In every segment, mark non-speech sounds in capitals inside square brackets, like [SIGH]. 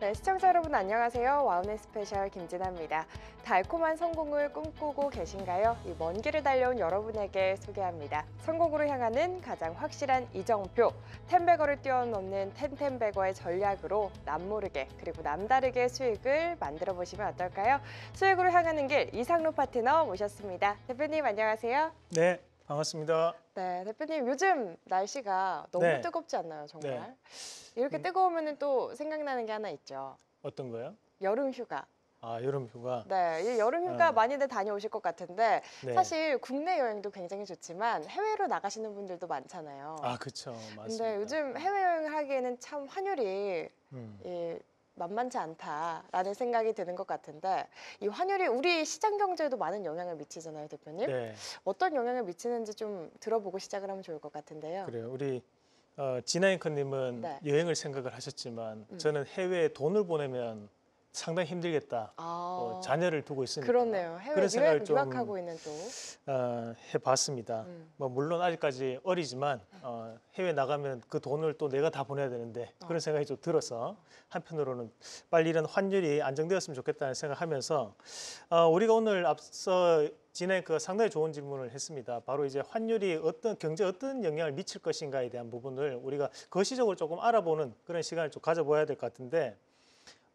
네, 시청자 여러분 안녕하세요. 와우네 스페셜 김진아입니다. 달콤한 성공을 꿈꾸고 계신가요? 이 먼 길을 달려온 여러분에게 소개합니다. 성공으로 향하는 가장 확실한 이정표, 텐베거를 뛰어넘는 텐텐베거의 전략으로 남모르게 그리고 남다르게 수익을 만들어 보시면 어떨까요? 수익으로 향하는 길 이상로 파트너 모셨습니다. 대표님 안녕하세요. 네, 반갑습니다. 네, 대표님 요즘 날씨가 너무 네. 뜨겁지 않나요, 정말? 네. 이렇게 음. 뜨거우면 또 생각나는 게 하나 있죠. 어떤 거요? 여름 휴가. 아 여름 휴가. 네, 여름 휴가 어. 많이들 다녀오실 것 같은데 네. 사실 국내 여행도 굉장히 좋지만 해외로 나가시는 분들도 많잖아요. 아 그렇죠, 맞습니다. 근데 요즘 음. 해외 여행을 하기에는 참 환율이 음. 이 만만치 않다라는 생각이 드는 것 같은데 이 환율이 우리 시장 경제에도 많은 영향을 미치잖아요, 대표님. 네. 어떤 영향을 미치는지 좀 들어보고 시작을 하면 좋을 것 같은데요. 그래요. 우리 어, 진아앵커님은 네. 여행을 생각을 하셨지만 음. 저는 해외에 돈을 보내면 상당히 힘들겠다. 어, 아. 어, 자녀를 두고 있으니까. 그렇네요. 해외 런 생각을 유학, 좀유학 있는 또 어, 해봤습니다. 음. 뭐 물론 아직까지 어리지만 어, 해외 나가면 그 돈을 또 내가 다 보내야 되는데 어. 그런 생각이 좀 들어서 한편으로는 빨리 이런 환율이 안정되었으면 좋겠다는 생각하면서 을 어, 우리가 오늘 앞서 진행 그 상당히 좋은 질문을 했습니다. 바로 이제 환율이 어떤 경제 어떤 영향을 미칠 것인가에 대한 부분을 우리가 거시적으로 조금 알아보는 그런 시간을 좀 가져봐야 될 것 같은데.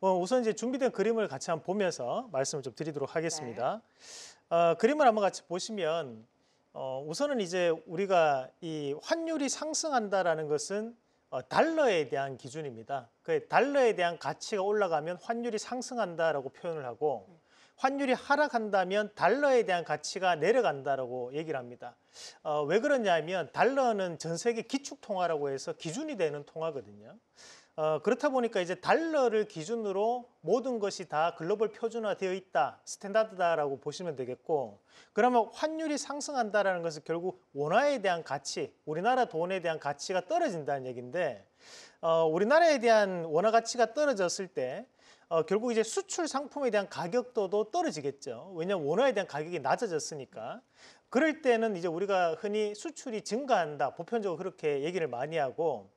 어, 우선 이제 준비된 그림을 같이 한번 보면서 말씀을 좀 드리도록 하겠습니다. 네. 어, 그림을 한번 같이 보시면 어, 우선은 이제 우리가 이 환율이 상승한다라는 것은 어, 달러에 대한 기준입니다. 그 달러에 대한 가치가 올라가면 환율이 상승한다라고 표현을 하고 환율이 하락한다면 달러에 대한 가치가 내려간다라고 얘기를 합니다. 어, 왜 그러냐면 달러는 전 세계 기축통화라고 해서 기준이 되는 통화거든요. 어, 그렇다 보니까 이제 달러를 기준으로 모든 것이 다 글로벌 표준화되어 있다, 스탠다드다라고 보시면 되겠고 그러면 환율이 상승한다라는 것은 결국 원화에 대한 가치, 우리나라 돈에 대한 가치가 떨어진다는 얘기인데 어, 우리나라에 대한 원화 가치가 떨어졌을 때 어, 결국 이제 수출 상품에 대한 가격도도 떨어지겠죠. 왜냐하면 원화에 대한 가격이 낮아졌으니까. 그럴 때는 이제 우리가 흔히 수출이 증가한다, 보편적으로 그렇게 얘기를 많이 하고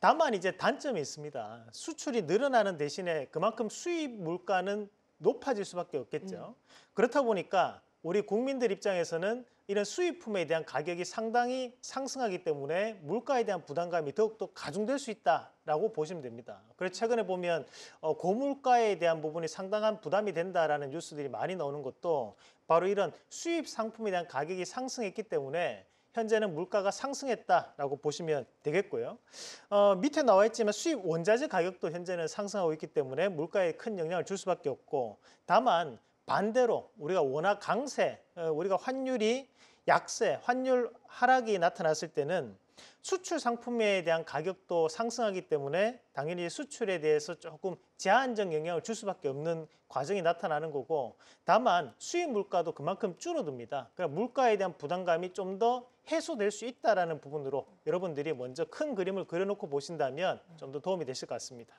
다만 이제 단점이 있습니다. 수출이 늘어나는 대신에 그만큼 수입 물가는 높아질 수밖에 없겠죠. 음. 그렇다 보니까 우리 국민들 입장에서는 이런 수입품에 대한 가격이 상당히 상승하기 때문에 물가에 대한 부담감이 더욱더 가중될 수 있다라고 보시면 됩니다. 그래서 최근에 보면 어, 고물가에 대한 부분이 상당한 부담이 된다라는 뉴스들이 많이 나오는 것도 바로 이런 수입 상품에 대한 가격이 상승했기 때문에 현재는 물가가 상승했다라고 보시면 되겠고요. 어, 밑에 나와 있지만 수입 원자재 가격도 현재는 상승하고 있기 때문에 물가에 큰 영향을 줄 수밖에 없고 다만 반대로 우리가 원화 강세, 어, 우리가 환율이 약세, 환율 하락이 나타났을 때는 수출 상품에 대한 가격도 상승하기 때문에 당연히 수출에 대해서 조금 제한적 영향을 줄 수밖에 없는 과정이 나타나는 거고 다만 수입 물가도 그만큼 줄어듭니다. 그러니까 물가에 대한 부담감이 좀 더 해소될 수 있다는 부분으로 여러분들이 먼저 큰 그림을 그려놓고 보신다면 좀 더 도움이 되실 것 같습니다.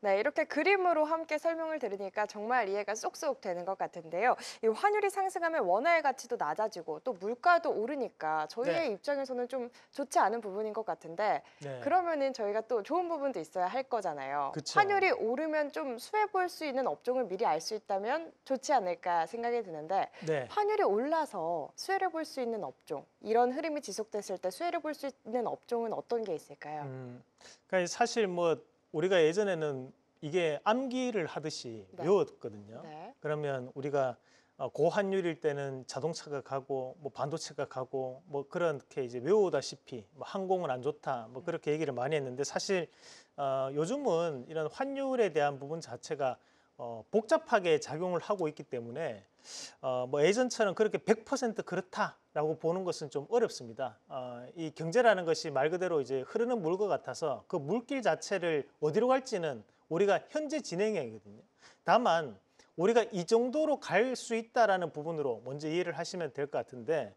네, 이렇게 그림으로 함께 설명을 들으니까 정말 이해가 쏙쏙 되는 것 같은데요. 이 환율이 상승하면 원화의 가치도 낮아지고 또 물가도 오르니까 저희의 네. 입장에서는 좀 좋지 않은 부분인 것 같은데 네. 그러면은 저희가 또 좋은 부분도 있어야 할 거잖아요. 그쵸. 환율이 오르면 좀 수혜 볼 수 있는 업종을 미리 알 수 있다면 좋지 않을까 생각이 드는데 네. 환율이 올라서 수혜를 볼 수 있는 업종 이런 흐름이 지속됐을 때 수혜를 볼 수 있는 업종은 어떤 게 있을까요? 음, 그러니까 사실 뭐 우리가 예전에는 이게 암기를 하듯이 네. 외웠거든요. 네. 그러면 우리가 어, 고환율일 때는 자동차가 가고 뭐 반도체가 가고 뭐 그렇게 이제 외우다시피 뭐 항공은 안 좋다 뭐 네. 그렇게 얘기를 많이 했는데 사실 어, 요즘은 이런 환율에 대한 부분 자체가 어, 복잡하게 작용을 하고 있기 때문에 어, 뭐 예전처럼 그렇게 100% 그렇다 라고 보는 것은 좀 어렵습니다. 어, 이 경제라는 것이 말 그대로 이제 흐르는 물과 같아서 그 물길 자체를 어디로 갈지는 우리가 현재 진행형이거든요. 다만 우리가 이 정도로 갈 수 있다라는 부분으로 먼저 이해를 하시면 될 것 같은데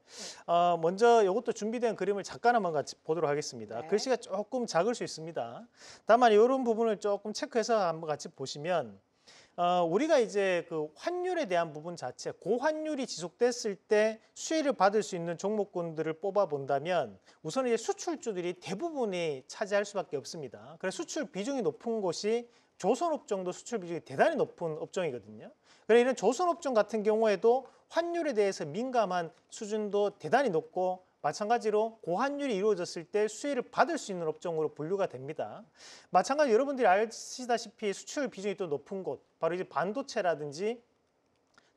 어, 먼저 이것도 준비된 그림을 잠깐 한번 같이 보도록 하겠습니다. 네. 글씨가 그 조금 작을 수 있습니다. 다만 이런 부분을 조금 체크해서 한번 같이 보시면 어, 우리가 이제 그 환율에 대한 부분 자체 고환율이 지속됐을 때 수혜를 받을 수 있는 종목군들을 뽑아본다면 우선 이제 수출주들이 대부분이 차지할 수밖에 없습니다. 그래서 수출 비중이 높은 곳이 조선업종도 수출 비중이 대단히 높은 업종이거든요. 그래서 이런 조선업종 같은 경우에도 환율에 대해서 민감한 수준도 대단히 높고 마찬가지로 고환율이 이루어졌을 때 수혜를 받을 수 있는 업종으로 분류가 됩니다. 마찬가지로 여러분들이 아시다시피 수출 비중이 또 높은 곳, 바로 이제 반도체라든지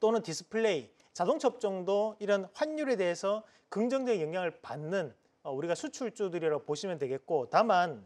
또는 디스플레이, 자동차 업종도 이런 환율에 대해서 긍정적인 영향을 받는 어, 우리가 수출주들이라고 보시면 되겠고 다만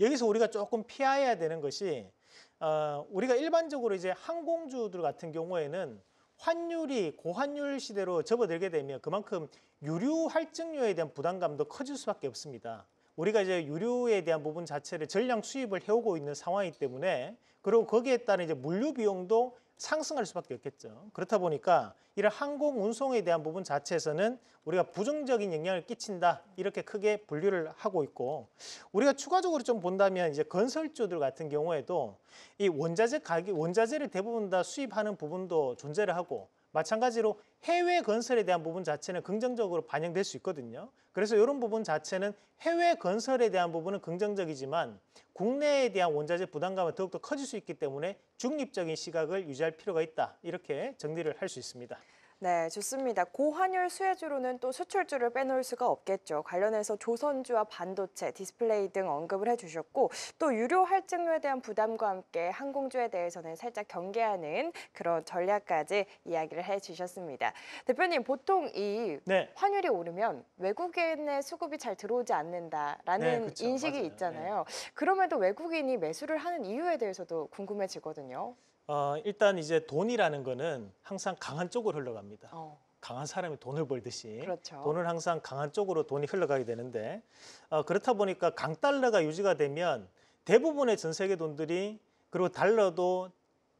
여기서 우리가 조금 피해야 되는 것이 어, 우리가 일반적으로 이제 항공주들 같은 경우에는 환율이 고환율 시대로 접어들게 되면 그만큼 유류 할증료에 대한 부담감도 커질 수밖에 없습니다. 우리가 이제 유류에 대한 부분 자체를 전량 수입을 해오고 있는 상황이기 때문에 그리고 거기에 따른 이제 물류 비용도 상승할 수밖에 없겠죠. 그렇다 보니까 이런 항공 운송에 대한 부분 자체에서는 우리가 부정적인 영향을 끼친다 이렇게 크게 분류를 하고 있고 우리가 추가적으로 좀 본다면 이제 건설주들 같은 경우에도 이 원자재 가격 원자재를 대부분 다 수입하는 부분도 존재를 하고 마찬가지로 해외 건설에 대한 부분 자체는 긍정적으로 반영될 수 있거든요. 그래서 이런 부분 자체는 해외 건설에 대한 부분은 긍정적이지만 국내에 대한 원자재 부담감은 더욱더 커질 수 있기 때문에 중립적인 시각을 유지할 필요가 있다. 이렇게 정리를 할 수 있습니다. 네, 좋습니다. 고환율 수혜주로는 또 수출주를 빼놓을 수가 없겠죠. 관련해서 조선주와 반도체, 디스플레이 등 언급을 해주셨고 또 유료 할증료에 대한 부담과 함께 항공주에 대해서는 살짝 경계하는 그런 전략까지 이야기를 해주셨습니다. 대표님, 보통 이 네. 환율이 오르면 외국인의 수급이 잘 들어오지 않는다라는 네, 그쵸, 인식이 맞아요. 네. 있잖아요. 네. 그럼에도 외국인이 매수를 하는 이유에 대해서도 궁금해지거든요. 어, 일단 이제 돈이라는 거는 항상 강한 쪽으로 흘러갑니다. 어. 강한 사람이 돈을 벌듯이 그렇죠. 돈은 항상 강한 쪽으로 돈이 흘러가게 되는데 어, 그렇다 보니까 강 달러가 유지가 되면 대부분의 전 세계 돈들이 그리고 달러도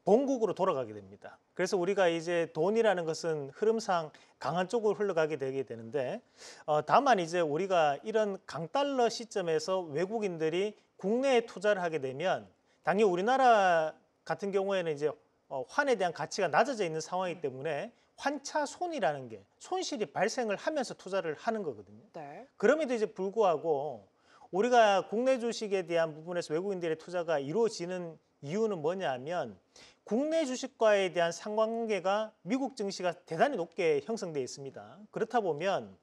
본국으로 돌아가게 됩니다. 그래서 우리가 이제 돈이라는 것은 흐름상 강한 쪽으로 흘러가게 되게 되는데 어, 다만 이제 우리가 이런 강달러 시점에서 외국인들이 국내에 투자를 하게 되면 당연히 우리나라 같은 경우에는 이제 어, 환에 대한 가치가 낮아져 있는 상황이기 때문에 환차 손이라는 게 손실이 발생을 하면서 투자를 하는 거거든요. 네. 그럼에도 이제 불구하고 우리가 국내 주식에 대한 부분에서 외국인들의 투자가 이루어지는 이유는 뭐냐면 국내 주식과에 대한 상관관계가 미국 증시가 대단히 높게 형성돼 있습니다. 그렇다 보면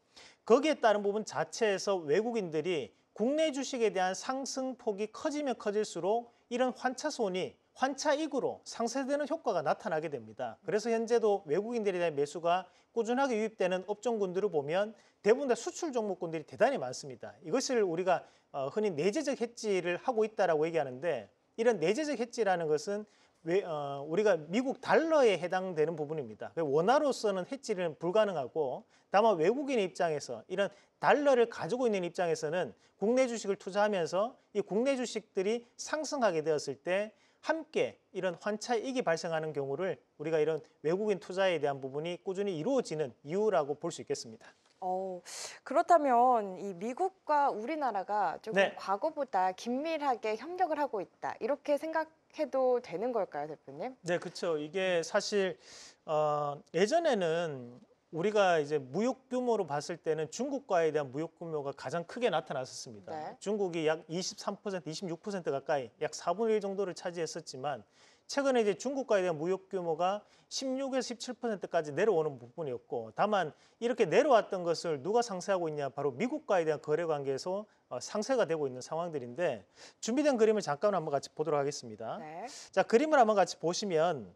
거기에 따른 부분 자체에서 외국인들이 국내 주식에 대한 상승폭이 커지면 커질수록 이런 환차손이 환차 이으로 상쇄되는 효과가 나타나게 됩니다. 그래서 현재도 외국인들에 대한 매수가 꾸준하게 유입되는 업종군들을 보면 대부분 다 수출 종목군들이 대단히 많습니다. 이것을 우리가 어, 흔히 내재적 해지를 하고 있다라고 얘기하는데 이런 내재적 해지라는 것은 왜, 어, 우리가 미국 달러에 해당되는 부분입니다. 원화로서는 해지는 불가능하고 다만 외국인의 입장에서 이런 달러를 가지고 있는 입장에서는 국내 주식을 투자하면서 이 국내 주식들이 상승하게 되었을 때 함께 이런 환차익이 발생하는 경우를 우리가 이런 외국인 투자에 대한 부분이 꾸준히 이루어지는 이유라고 볼 수 있겠습니다. 어, 그렇다면 이 미국과 우리나라가 조금 네. 과거보다 긴밀하게 협력을 하고 있다 이렇게 생각해도 되는 걸까요, 대표님? 네, 그렇죠. 이게 사실 어, 예전에는 우리가 이제 무역 규모로 봤을 때는 중국과에 대한 무역 규모가 가장 크게 나타났었습니다. 네. 중국이 약 23%, 26% 가까이 약 4분의 1 정도를 차지했었지만 최근에 이제 중국과에 대한 무역 규모가 16에서 17%까지 내려오는 부분이었고 다만 이렇게 내려왔던 것을 누가 상쇄하고 있냐 바로 미국과에 대한 거래 관계에서 어, 상쇄가 되고 있는 상황들인데 준비된 그림을 잠깐 한번 같이 보도록 하겠습니다. 네. 자 그림을 한번 같이 보시면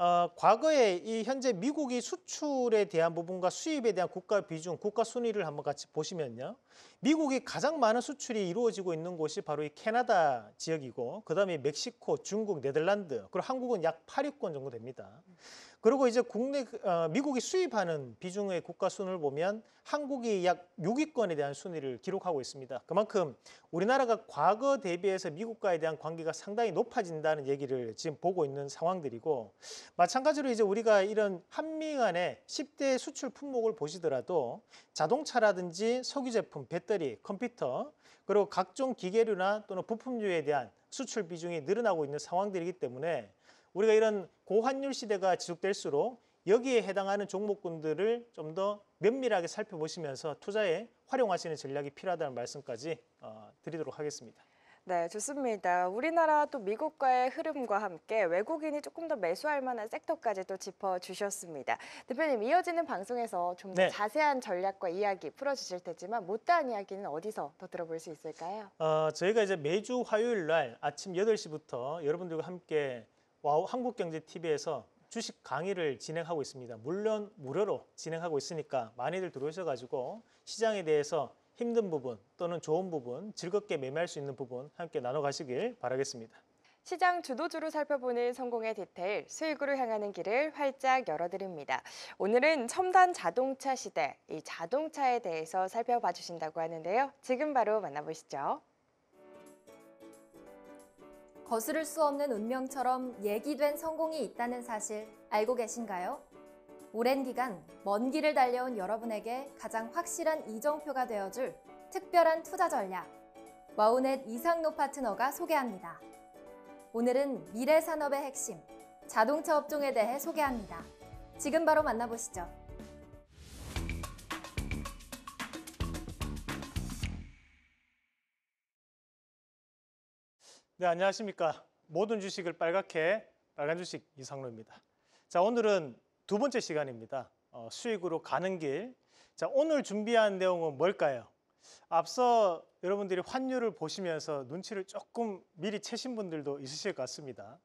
어, 과거에 이 현재 미국이 수출에 대한 부분과 수입에 대한 국가 비중, 국가 순위를 한번 같이 보시면요. 미국이 가장 많은 수출이 이루어지고 있는 곳이 바로 이 캐나다 지역이고, 그 다음에 멕시코, 중국, 네덜란드, 그리고 한국은 약 8위권 정도 됩니다. 그리고 이제 국내 어, 미국이 수입하는 비중의 국가 순위를 보면 한국이 약 6위권에 대한 순위를 기록하고 있습니다. 그만큼 우리나라가 과거 대비해서 미국과에 대한 관계가 상당히 높아진다는 얘기를 지금 보고 있는 상황들이고 마찬가지로 이제 우리가 이런 한미 간의 10대 수출 품목을 보시더라도 자동차라든지 석유 제품, 배터리, 컴퓨터 그리고 각종 기계류나 또는 부품류에 대한 수출 비중이 늘어나고 있는 상황들이기 때문에 우리가 이런 고환율 시대가 지속될수록 여기에 해당하는 종목군들을 좀 더 면밀하게 살펴보시면서 투자에 활용하시는 전략이 필요하다는 말씀까지 어, 드리도록 하겠습니다. 네, 좋습니다. 우리나라 또 미국과의 흐름과 함께 외국인이 조금 더 매수할 만한 섹터까지 또 짚어주셨습니다. 대표님, 이어지는 방송에서 좀더 네. 자세한 전략과 이야기 풀어주실 테지만 못다한 이야기는 어디서 더 들어볼 수 있을까요? 어, 저희가 이제 매주 화요일 날 아침 8시부터 여러분들과 함께 와우 한국경제TV에서 주식 강의를 진행하고 있습니다. 물론 무료로 진행하고 있으니까 많이들 들어오셔가지고 시장에 대해서 힘든 부분 또는 좋은 부분 즐겁게 매매할 수 있는 부분 함께 나눠가시길 바라겠습니다. 시장 주도주로 살펴보는 성공의 디테일, 수익으로 향하는 길을 활짝 열어드립니다. 오늘은 첨단 자동차 시대, 이 자동차에 대해서 살펴봐 주신다고 하는데요. 지금 바로 만나보시죠. 거스를 수 없는 운명처럼 예기된 성공이 있다는 사실 알고 계신가요? 오랜 기간 먼 길을 달려온 여러분에게 가장 확실한 이정표가 되어줄 특별한 투자 전략 와우넷 이상노 파트너가 소개합니다. 오늘은 미래 산업의 핵심 자동차 업종에 대해 소개합니다. 지금 바로 만나보시죠. 네, 안녕하십니까. 모든 주식을 빨갛게 빨간 주식 이상로입니다. 자, 오늘은 두 번째 시간입니다. 어, 수익으로 가는 길. 자, 오늘 준비한 내용은 뭘까요? 앞서 여러분들이 환율을 보시면서 눈치를 조금 미리 채신 분들도 있으실 것 같습니다.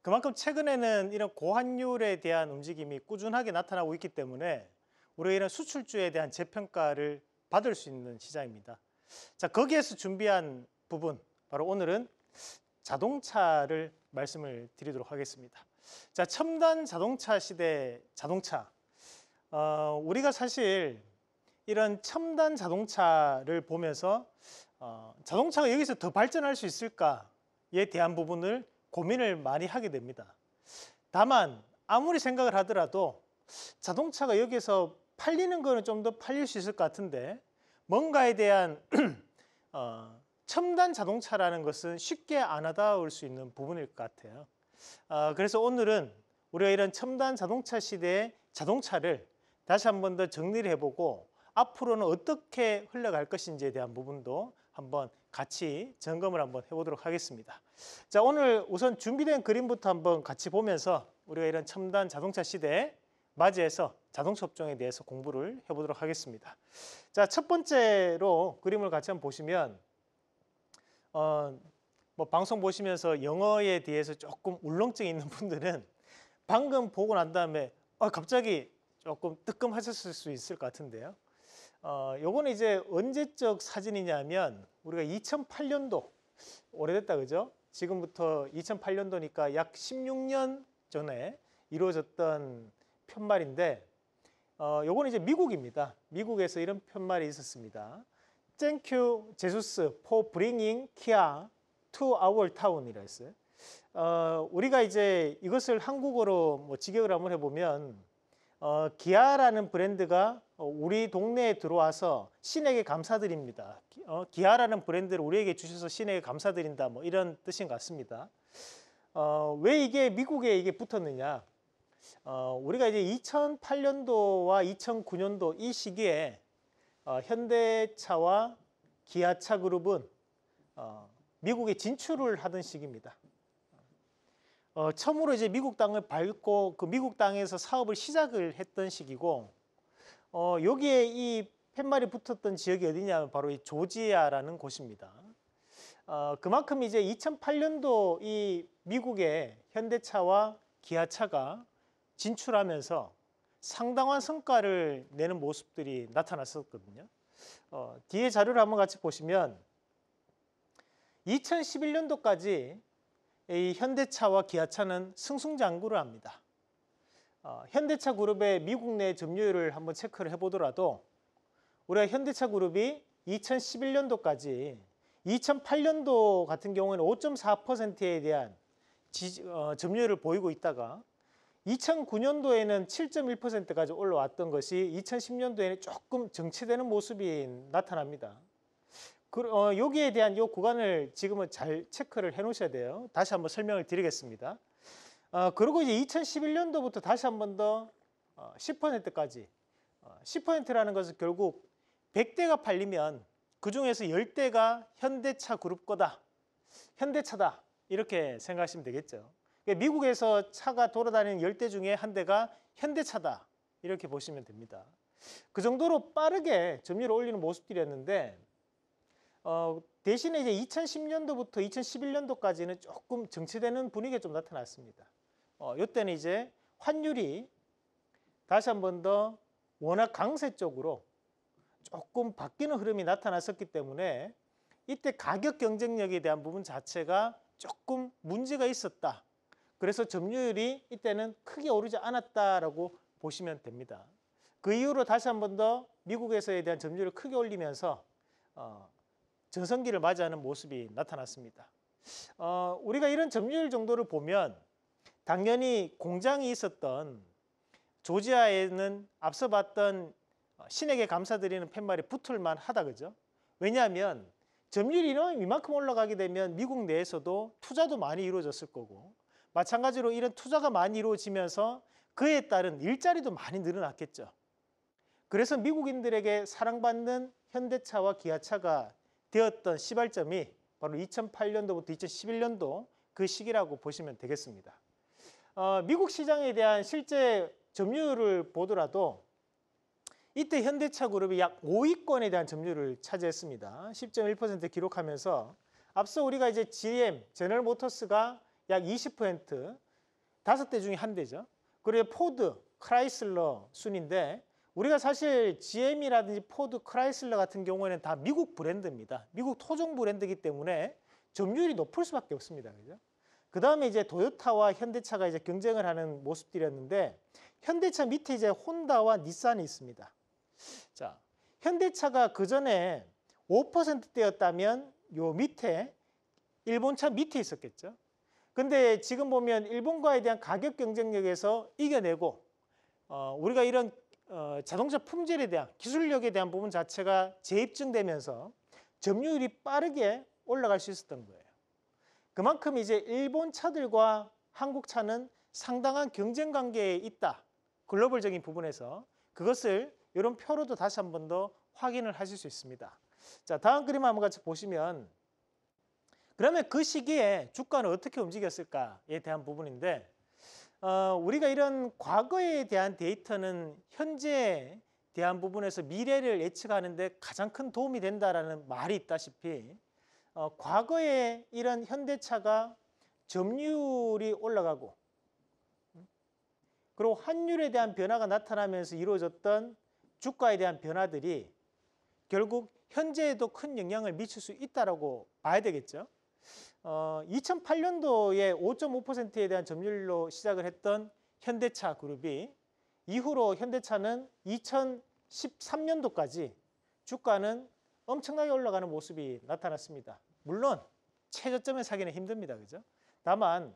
그만큼 최근에는 이런 고환율에 대한 움직임이 꾸준하게 나타나고 있기 때문에 우리가 이런 수출주에 대한 재평가를 받을 수 있는 시장입니다. 자, 거기에서 준비한 부분, 바로 오늘은 자동차를 말씀을 드리도록 하겠습니다. 자, 첨단 자동차 시대 자동차. 어, 우리가 사실 이런 첨단 자동차를 보면서 어, 자동차가 여기서 더 발전할 수 있을까에 대한 부분을 고민을 많이 하게 됩니다. 다만 아무리 생각을 하더라도 자동차가 여기서 팔리는 거는 좀 더 팔릴 수 있을 것 같은데 뭔가에 대한 [CLEARS THROAT] 어, 첨단 자동차라는 것은 쉽게 안아다을수 있는 부분일 것 같아요. 아, 그래서 오늘은 우리가 이런 첨단 자동차 시대의 자동차를 다시 한 번 더 정리를 해보고 앞으로는 어떻게 흘러갈 것인지에 대한 부분도 한번 같이 점검을 한번 해보도록 하겠습니다. 자, 오늘 우선 준비된 그림부터 한번 같이 보면서 우리가 이런 첨단 자동차 시대에 맞이해서 자동차 업종에 대해서 공부를 해보도록 하겠습니다. 자, 첫 번째로 그림을 같이 한번 보시면 어, 뭐 방송 보시면서 영어에 대해서 조금 울렁증이 있는 [LAUGHS] 분들은 방금 보고 난 다음에 어, 갑자기 조금 뜨끔하셨을 수 있을 것 같은데요. 어, 요거는 이제 언제적 사진이냐면 우리가 2008년도 오래됐다 그죠? 지금부터 2008년도니까 약 16년 전에 이루어졌던 편말인데 어, 요거는 이제 미국입니다. 미국에서 이런 편말이 있었습니다. t 큐제 n 스포 브링잉 키아 투 아월 타운이라 했어요. 어, 우리가 이제 이것을 한국어로 뭐 직역을 한번 해보면 어, 기아라는 브랜드가 어, 우리 동네에 들어와서 신에게 감사드립니다. 어, 기아라는 브랜드를 우리에게 주셔서 신에게 감사드린다. 뭐 이런 뜻인 것 같습니다. 어, 왜 이게 미국에 이게 붙었느냐? 어, 우리가 이제 2008년도와 2009년도 이 시기에 어, 현대차와 기아차 그룹은 어, 미국에 진출을 하던 시기입니다. 어, 처음으로 이제 미국 땅을 밟고 그 미국 땅에서 사업을 시작을 했던 시기고 어, 여기에 이 팻말이 붙었던 지역이 어디냐면 바로 이 조지아라는 곳입니다. 어, 그만큼 이제 2008년도 이 미국의 현대차와 기아차가 진출하면서 상당한 성과를 내는 모습들이 나타났었거든요. 어, 뒤에 자료를 한번 같이 보시면 2011년도까지 이 현대차와 기아차는 승승장구를 합니다. 어, 현대차 그룹의 미국 내 점유율을 한번 체크를 해보더라도 우리가 현대차 그룹이 2011년도까지 2008년도 같은 경우에는 5.4%에 대한 지, 어, 점유율을 보이고 있다가 2009년도에는 7.1%까지 올라왔던 것이 2010년도에는 조금 정체되는 모습이 나타납니다. 그, 어, 여기에 대한 이 구간을 지금은 잘 체크를 해 놓으셔야 돼요. 다시 한번 설명을 드리겠습니다. 어, 그리고 이제 2011년도부터 다시 한번더 10%까지 어, 10%라는 어, 것은 결국 100대가 팔리면 그중에서 10대가 현대차 그룹 거다. 현대차다. 이렇게 생각하시면 되겠죠. 그러니까 미국에서 차가 돌아다니는 열대 중에 한 대가 현대차다 이렇게 보시면 됩니다. 그 정도로 빠르게 점유율 올리는 모습들이었는데 어, 대신에 이제 2010년도부터 2011년도까지는 조금 정체되는 분위기가 좀 나타났습니다. 어, 이때는 이제 환율이 다시 한번 더 워낙 강세 쪽으로 조금 바뀌는 흐름이 나타났었기 때문에 이때 가격 경쟁력에 대한 부분 자체가 조금 문제가 있었다 그래서 점유율이 이때는 크게 오르지 않았다라고 보시면 됩니다. 그 이후로 다시 한 번 더 미국에서에 대한 점유율을 크게 올리면서 어, 전성기를 맞이하는 모습이 나타났습니다. 어, 우리가 이런 점유율 정도를 보면 당연히 공장이 있었던 조지아에는 앞서 봤던 신에게 감사드리는 팻말이 붙을만 하다 그죠? 왜냐하면 점유율이 이만큼 올라가게 되면 미국 내에서도 투자도 많이 이루어졌을 거고 마찬가지로 이런 투자가 많이 이루어지면서 그에 따른 일자리도 많이 늘어났겠죠. 그래서 미국인들에게 사랑받는 현대차와 기아차가 되었던 시발점이 바로 2008년도부터 2011년도 그 시기라고 보시면 되겠습니다. 어, 미국 시장에 대한 실제 점유율을 보더라도 이때 현대차 그룹이 약 5위권에 대한 점유율을 차지했습니다. 10.1% 기록하면서 앞서 우리가 이제 GM, 제널 모터스가 약20% 다섯 대 중에 한 대죠. 그리고 포드, 크라이슬러 순인데 우리가 사실 GM이라든지 포드, 크라이슬러 같은 경우에는 다 미국 브랜드입니다. 미국 토종 브랜드이기 때문에 점유율이 높을 수밖에 없습니다. 그죠? 그 다음에 이제 도요타와 현대차가 이제 경쟁을 하는 모습들이었는데 현대차 밑에 이제 혼다와 닛산이 있습니다. 자, 현대차가 그 전에 5%대였다면 요 밑에 일본차 밑에 있었겠죠. 근데 지금 보면 일본과에 대한 가격 경쟁력에서 이겨내고 어, 우리가 이런 어, 자동차 품질에 대한 기술력에 대한 부분 자체가 재입증되면서 점유율이 빠르게 올라갈 수 있었던 거예요. 그만큼 이제 일본 차들과 한국 차는 상당한 경쟁 관계에 있다. 글로벌적인 부분에서 그것을 이런 표로도 다시 한 번 더 확인을 하실 수 있습니다. 자, 다음 그림 한번 같이 보시면 그러면 그 시기에 주가는 어떻게 움직였을까에 대한 부분인데 어, 우리가 이런 과거에 대한 데이터는 현재에 대한 부분에서 미래를 예측하는데 가장 큰 도움이 된다라는 말이 있다시피 어, 과거에 이런 현대차가 점유율이 올라가고 그리고 환율에 대한 변화가 나타나면서 이루어졌던 주가에 대한 변화들이 결국 현재에도 큰 영향을 미칠 수 있다라고 봐야 되겠죠. 어, 2008년도에 5.5%에 대한 점유율로 시작을 했던 현대차 그룹이 이후로 현대차는 2013년도까지 주가는 엄청나게 올라가는 모습이 나타났습니다. 물론 최저점에 사기는 힘듭니다. 그죠? 다만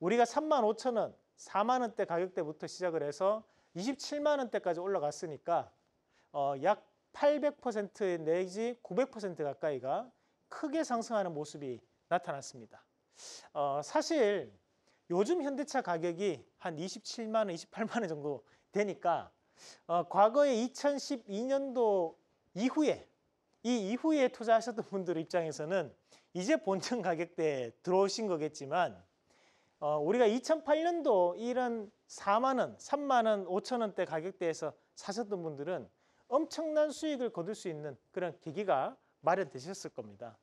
우리가 3만 5천 원, 4만 원대 가격대부터 시작을 해서 27만 원대까지 올라갔으니까 어, 약800% 내지 900% 가까이가 크게 상승하는 모습이 나타났습니다. 어, 사실 요즘 현대차 가격이 한 27만 원, 28만 원 정도 되니까 어, 과거에 2012년도 이후에 이 이후에 투자하셨던 분들 입장에서는 이제 본전 가격대에 들어오신 거겠지만 어, 우리가 2008년도 이런 4만 원, 3만 원, 5천 원대 가격대에서 사셨던 분들은 엄청난 수익을 거둘 수 있는 그런 계기가 마련되셨을 겁니다.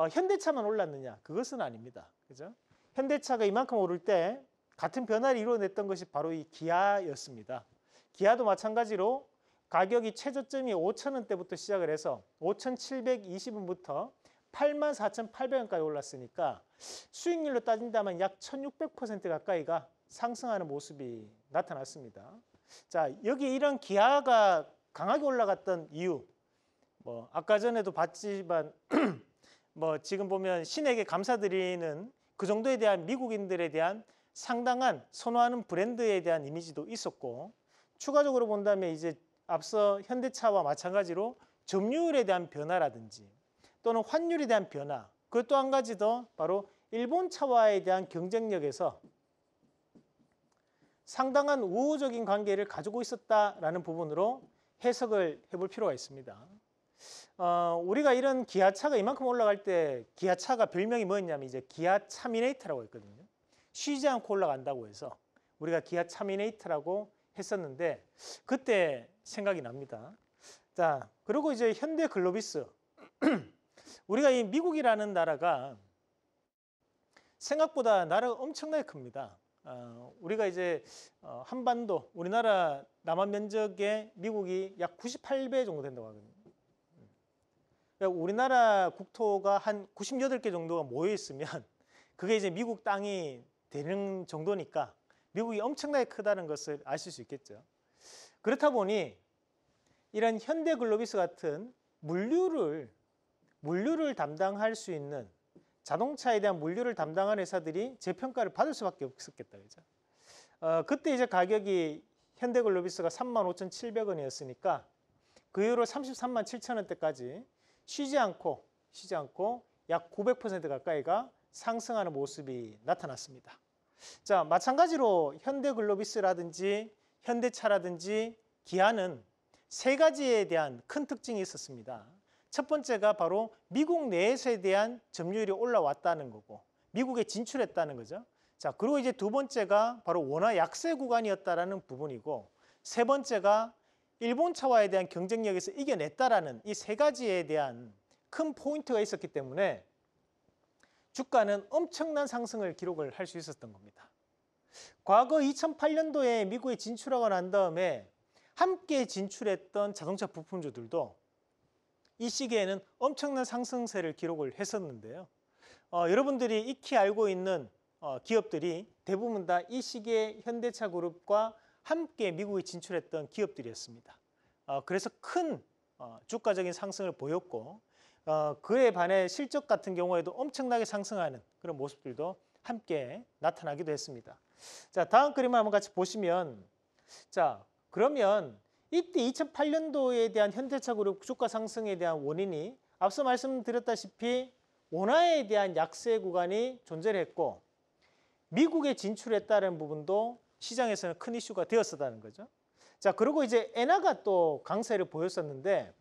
어, 현대차만 올랐느냐? 그것은 아닙니다. 그죠? 현대차가 이만큼 오를 때 같은 변화를 이루어냈던 것이 바로 이 기아였습니다. 기아도 마찬가지로 가격이 최저점이 5,000원대부터 시작을 해서 5,720원부터 84,800원까지 올랐으니까 수익률로 따진다면 약 1,600% 가까이가 상승하는 모습이 나타났습니다. 자, 여기 이런 기아가 강하게 올라갔던 이유, 뭐 아까 전에도 봤지만 [CLEARS THROAT] 뭐 지금 보면 신에게 감사드리는 그 정도에 대한 미국인들에 대한 상당한 선호하는 브랜드에 대한 이미지도 있었고 추가적으로 본다면 이제 앞서 현대차와 마찬가지로 점유율에 대한 변화라든지 또는 환율에 대한 변화 그또한 가지 더 바로 일본 차와에 대한 경쟁력에서 상당한 우호적인 관계를 가지고 있었다라는 부분으로 해석을 해 볼 필요가 있습니다. 어, 우리가 이런 기아차가 이만큼 올라갈 때 기아차가 별명이 뭐였냐면 이제 기아 차미네이터라고 했거든요. 쉬지 않고 올라간다고 해서 우리가 기아 차미네이터라고 했었는데 그때 생각이 납니다. 자, 그리고 이제 현대 글로비스. [CLEARS THROAT] 우리가 이 미국이라는 나라가 생각보다 나라가 엄청나게 큽니다. 어, 우리가 이제 어, 한반도, 우리나라 남한 면적의 미국이 약 98배 정도 된다고 하거든요. 그러니까 우리나라 국토가 한 98개 정도가 모여 있으면 [LAUGHS] 그게 이제 미국 땅이 되는 정도니까 미국이 엄청나게 크다는 것을 아실 수 있겠죠. 그렇다 보니 이런 현대 글로비스 같은 물류를 물류를 담당할 수 있는 자동차에 대한 물류를 담당한 회사들이 재평가를 받을 수밖에 없었겠다 그죠. 어, 그때 이제 가격이 현대 글로비스가 35,700원이었으니까 그 이후로 33만 7천 원대까지 쉬지 않고 쉬지 않고 약 900% 가까이가 상승하는 모습이 나타났습니다. 자, 마찬가지로 현대글로비스라든지 현대차라든지 기아는 세 가지에 대한 큰 특징이 있었습니다. 첫 번째가 바로 미국 내에서에 대한 점유율이 올라왔다는 거고 미국에 진출했다는 거죠. 자, 그리고 이제 두 번째가 바로 원화 약세 구간이었다라는 부분이고 세 번째가 일본차와에 대한 경쟁력에서 이겨냈다라는 이 세 가지에 대한 큰 포인트가 있었기 때문에 주가는 엄청난 상승을 기록을 할 수 있었던 겁니다. 과거 2008년도에 미국에 진출하고 난 다음에 함께 진출했던 자동차 부품주들도 이 시기에는 엄청난 상승세를 기록을 했었는데요. 어, 여러분들이 익히 알고 있는 어, 기업들이 대부분 다 이 시기에 현대차 그룹과 함께 미국에 진출했던 기업들이었습니다. 어, 그래서 큰 어, 주가적인 상승을 보였고 어, 그에 반해 실적 같은 경우에도 엄청나게 상승하는 그런 모습들도 함께 나타나기도 했습니다. 자 다음 그림을 한번 같이 보시면 자 그러면 이때 2008년도에 대한 현대차 그룹 주가 상승에 대한 원인이 앞서 말씀드렸다시피 원화에 대한 약세 구간이 존재를 했고 미국에 진출했다는 부분도 시장에서는 큰 이슈가 되었었다는 거죠. 자, 그리고 이제 엔화가 또 강세를 보였었는데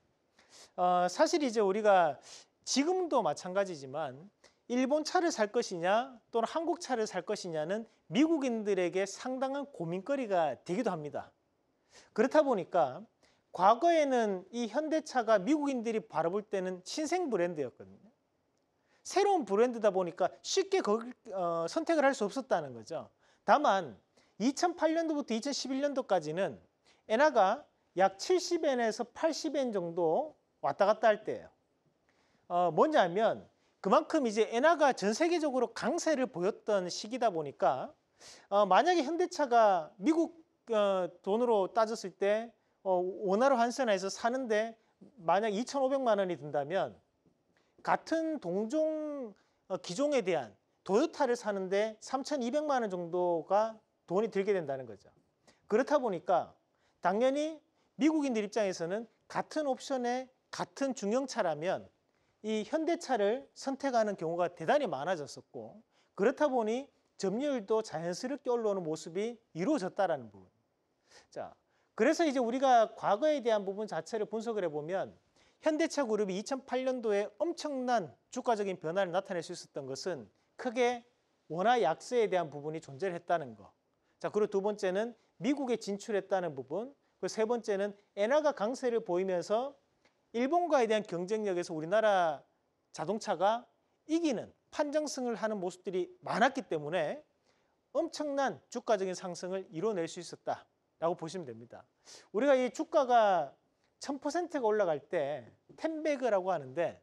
어, 사실 이제 우리가 지금도 마찬가지지만 일본 차를 살 것이냐 또는 한국 차를 살 것이냐는 미국인들에게 상당한 고민거리가 되기도 합니다. 그렇다 보니까 과거에는 이 현대차가 미국인들이 바라볼 때는 신생 브랜드였거든요. 새로운 브랜드다 보니까 쉽게 거기, 어, 선택을 할 수 없었다는 거죠. 다만 2008년도부터 2011년도까지는 엔화가 약 70엔에서 80엔 정도 왔다 갔다 할 때예요. 어, 뭐냐면 그만큼 이제 엔화가 전 세계적으로 강세를 보였던 시기다 보니까 어, 만약에 현대차가 미국 어, 돈으로 따졌을 때 어, 원화로 환산해서 사는데 만약 2,500만 원이 든다면 같은 동종 어, 기종에 대한 도요타를 사는데 3,200만 원 정도가 돈이 들게 된다는 거죠. 그렇다 보니까 당연히 미국인들 입장에서는 같은 옵션에 같은 중형차라면 이 현대차를 선택하는 경우가 대단히 많아졌었고 그렇다 보니 점유율도 자연스럽게 올라오는 모습이 이루어졌다라는 부분. 자, 그래서 이제 우리가 과거에 대한 부분 자체를 분석을 해보면 현대차 그룹이 2008년도에 엄청난 주가적인 변화를 나타낼 수 있었던 것은 크게 원화 약세에 대한 부분이 존재를 했다는 거. 자, 그리고 두 번째는 미국에 진출했다는 부분. 그리고 세 번째는 엔화가 강세를 보이면서 일본과에 대한 경쟁력에서 우리나라 자동차가 이기는 판정승을 하는 모습들이 많았기 때문에 엄청난 주가적인 상승을 이뤄낼 수 있었다라고 보시면 됩니다. 우리가 이 주가가 1000%가 올라갈 때 텐베그라고 하는데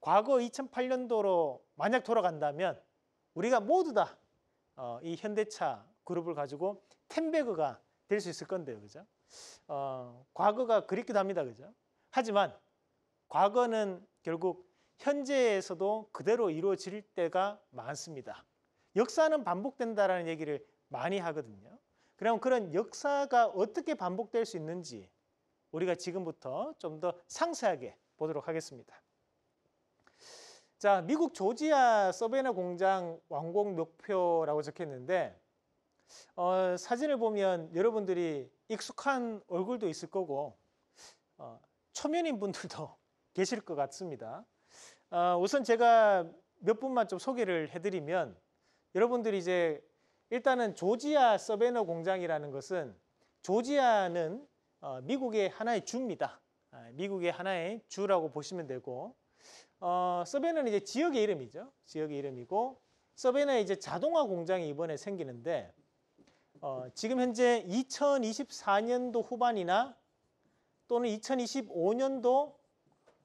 과거 2008년도로 만약 돌아간다면 우리가 모두 다이 어, 현대차 그룹을 가지고 텐베그가 될 수 있을 건데요. 그죠? 어, 과거가 그립기도 합니다. 그죠? 하지만 과거는 결국 현재에서도 그대로 이루어질 때가 많습니다. 역사는 반복된다라는 얘기를 많이 하거든요. 그럼 그런 역사가 어떻게 반복될 수 있는지 우리가 지금부터 좀 더 상세하게 보도록 하겠습니다. 자, 미국 조지아 서베나 공장 완공 목표라고 적혀 있는데 어, 사진을 보면 여러분들이 익숙한 얼굴도 있을 거고 어, 초면인 분들도 [LAUGHS] 계실 것 같습니다. 어, 우선 제가 몇 분만 좀 소개를 해드리면 여러분들이 이제 일단은 조지아 서베너 공장이라는 것은 조지아는 어, 미국의 하나의 주입니다. 아, 미국의 하나의 주라고 보시면 되고 어, 서베너는 이제 지역의 이름이죠. 지역의 이름이고 서베너에 이제 자동화 공장이 이번에 생기는데 어, 지금 현재 2024년도 후반이나 또는 2025년도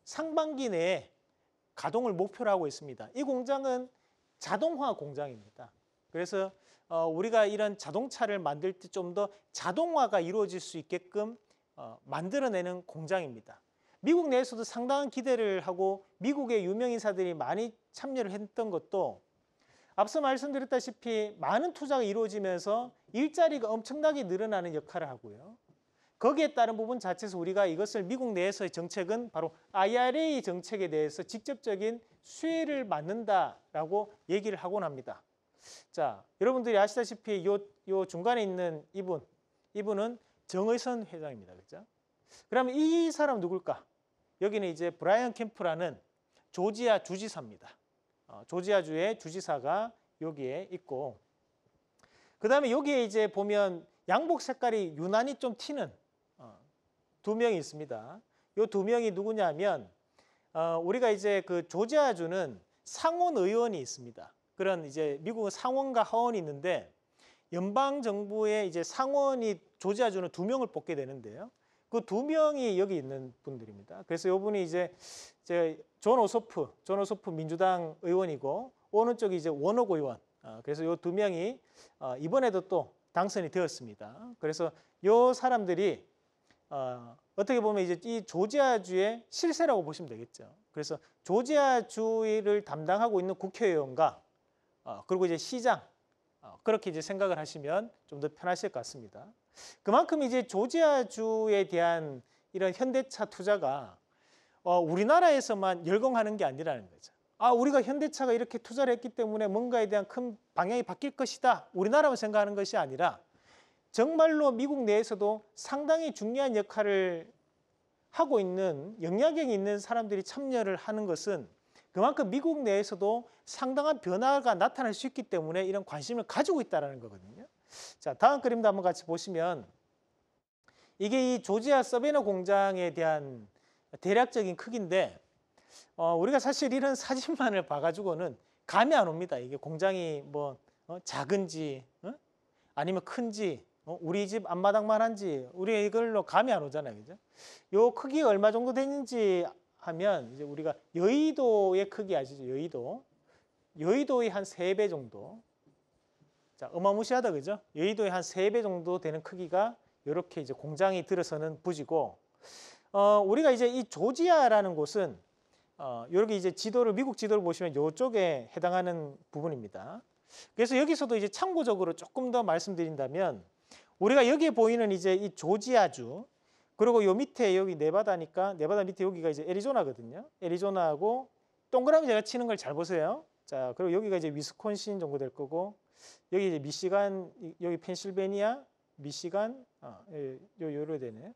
상반기 내에 가동을 목표로 하고 있습니다. 이 공장은 자동화 공장입니다. 그래서 어, 우리가 이런 자동차를 만들 때 좀 더 자동화가 이루어질 수 있게끔 어, 만들어내는 공장입니다. 미국 내에서도 상당한 기대를 하고 미국의 유명 인사들이 많이 참여를 했던 것도 앞서 말씀드렸다시피 많은 투자가 이루어지면서 일자리가 엄청나게 늘어나는 역할을 하고요. 거기에 따른 부분 자체에서 우리가 이것을 미국 내에서의 정책은 바로 IRA 정책에 대해서 직접적인 수혜를 받는다라고 얘기를 하곤 합니다. 자, 여러분들이 아시다시피 요, 요 중간에 있는 이분, 이분은 정의선 회장입니다. 그죠? 그러면 이 사람 누굴까? 여기는 이제 브라이언 캠프라는 조지아 주지사입니다. 어, 조지아주의 주지사가 여기에 있고 그 다음에 여기에 이제 보면 양복 색깔이 유난히 좀 튀는 어, 두 명이 있습니다. 이 두 명이 누구냐면 어, 우리가 이제 그 조지아주는 상원 의원이 있습니다. 그런 이제 미국은 상원과 하원이 있는데 연방 정부의 이제 상원이 조지아주는 두 명을 뽑게 되는데요. 그 두 명이 여기 있는 분들입니다. 그래서 이분이 이제 제존 오소프, 존 오소프 민주당 의원이고 오른쪽이 이제 원옥 의원, 어, 그래서 이 두 명이 어, 이번에도 또 당선이 되었습니다. 그래서 이 사람들이 어, 어떻게 보면 이제 이 조지아주의 실세라고 보시면 되겠죠. 그래서 조지아주를 의 담당하고 있는 국회의원과 그리고 이제 시장 그렇게 이제 생각을 하시면 좀 더 편하실 것 같습니다. 그만큼 이제 조지아주에 대한 이런 현대차 투자가 우리나라에서만 열광하는 게 아니라는 거죠. 아 우리가 현대차가 이렇게 투자를 했기 때문에 뭔가에 대한 큰 방향이 바뀔 것이다. 우리나라만 생각하는 것이 아니라 정말로 미국 내에서도 상당히 중요한 역할을 하고 있는 영향력이 있는 사람들이 참여를 하는 것은 그만큼 미국 내에서도 상당한 변화가 나타날 수 있기 때문에 이런 관심을 가지고 있다는 거거든요. 자, 다음 그림도 한번 같이 보시면 이게 이 조지아 서베너 공장에 대한 대략적인 크기인데 어, 우리가 사실 이런 사진만을 봐가지고는 감이 안 옵니다. 이게 공장이 뭐 어, 작은지 어? 아니면 큰지 어? 우리 집 앞마당만한지 우리 이걸로 감이 안 오잖아요, 그죠? 요 크기 얼마 정도 되는지 하면 이제 우리가 여의도의 크기 아시죠? 여의도 여의도의 한 세 배 정도. 자, 어마무시하다 그죠? 여의도의 한 세 배 정도 되는 크기가 이렇게 이제 공장이 들어서는 부지고 어, 우리가 이제 이 조지아라는 곳은 어, 이렇게 이제 지도를 미국 지도를 보시면 이쪽에 해당하는 부분입니다. 그래서 여기서도 이제 참고적으로 조금 더 말씀드린다면 우리가 여기에 보이는 이제 이 조지아주 그리고 요 밑에 여기 네바다니까 네바다 밑에 여기가 이제 애리조나거든요. 애리조나하고 동그라미 제가 치는 걸 잘 보세요. 자, 그리고 여기가 이제 위스콘신 정도 될 거고 여기 이제 미시간, 여기 펜실베니아, 미시간, 아, 예, 요 요로 되네.